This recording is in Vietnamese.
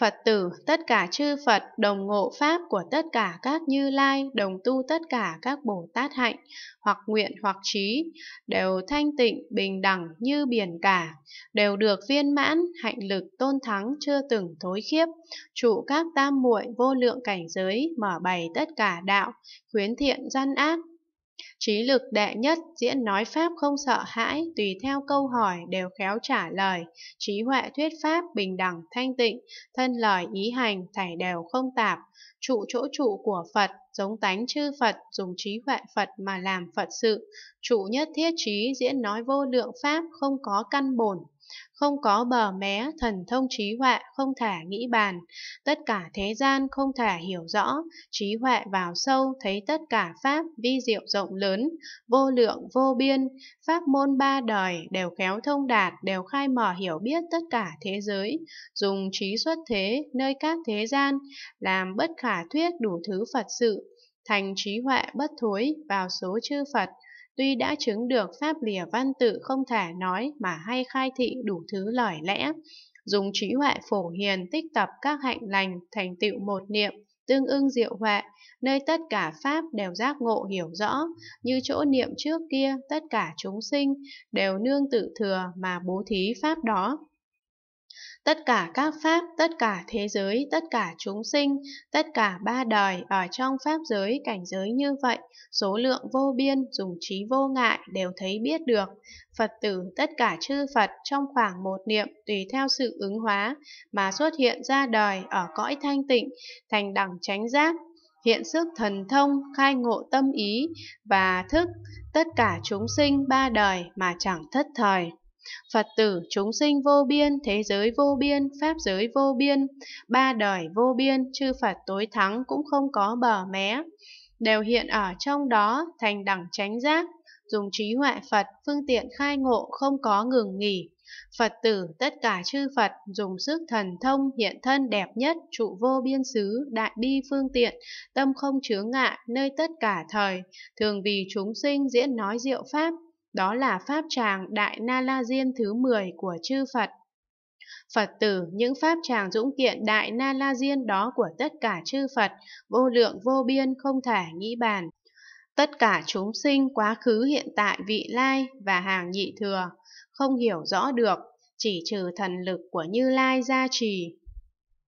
Phật tử, tất cả chư Phật, đồng ngộ Pháp của tất cả các Như Lai, đồng tu tất cả các Bồ Tát hạnh, hoặc nguyện hoặc trí, đều thanh tịnh, bình đẳng như biển cả, đều được viên mãn, hạnh lực tôn thắng chưa từng thối khiếp, trụ các tam muội vô lượng cảnh giới, mở bày tất cả đạo, khuyến thiện gian ác, Trí lực đệ nhất diễn nói Pháp không sợ hãi, tùy theo câu hỏi đều khéo trả lời, trí huệ thuyết Pháp bình đẳng thanh tịnh, thân lời ý hành thảy đều không tạp, trụ chỗ trụ của Phật, giống tánh chư Phật, dùng trí huệ Phật mà làm Phật sự, trụ nhất thiết trí diễn nói vô lượng Pháp không có căn bổn không có bờ mé, thần thông trí huệ không thể nghĩ bàn. Tất cả thế gian không thể hiểu rõ, trí huệ vào sâu thấy tất cả pháp vi diệu rộng lớn, vô lượng vô biên, pháp môn ba đời đều khéo thông đạt, đều khai mở hiểu biết tất cả thế giới, dùng trí xuất thế nơi các thế gian, làm bất khả thuyết đủ thứ Phật sự, thành trí huệ bất thối vào số chư Phật, tuy đã chứng được pháp lìa văn tự không thể nói mà hay khai thị đủ thứ lời lẽ, dùng trí huệ phổ hiền tích tập các hạnh lành thành tựu một niệm, tương ưng diệu huệ, nơi tất cả pháp đều giác ngộ hiểu rõ, như chỗ niệm trước kia tất cả chúng sinh đều nương tự thừa mà bố thí pháp đó tất cả các pháp, tất cả thế giới, tất cả chúng sinh, tất cả ba đời ở trong pháp giới, cảnh giới như vậy, số lượng vô biên, dùng trí vô ngại đều thấy biết được. Phật tử tất cả chư Phật trong khoảng một niệm tùy theo sự ứng hóa mà xuất hiện ra đời ở cõi thanh tịnh, thành đẳng chánh giác, hiện sức thần thông, khai ngộ tâm ý và thức tất cả chúng sinh ba đời mà chẳng thất thời. Phật tử chúng sinh vô biên, thế giới vô biên, pháp giới vô biên, ba đời vô biên, chư Phật tối thắng cũng không có bờ mé. Đều hiện ở trong đó thành đẳng chánh giác, dùng trí huệ Phật, phương tiện khai ngộ không có ngừng nghỉ. Phật tử tất cả chư Phật dùng sức thần thông hiện thân đẹp nhất trụ vô biên xứ đại bi phương tiện tâm không chướng ngại nơi tất cả thời thường vì chúng sinh diễn nói diệu pháp đó là Pháp tràng Đại Na La Diên thứ 10 của chư Phật. Phật tử, những pháp tràng dũng kiện đại na la diên đó của tất cả chư Phật, vô lượng vô biên không thể nghĩ bàn. Tất cả chúng sinh quá khứ hiện tại vị lai và hàng nhị thừa, không hiểu rõ được, chỉ trừ thần lực của Như Lai gia trì,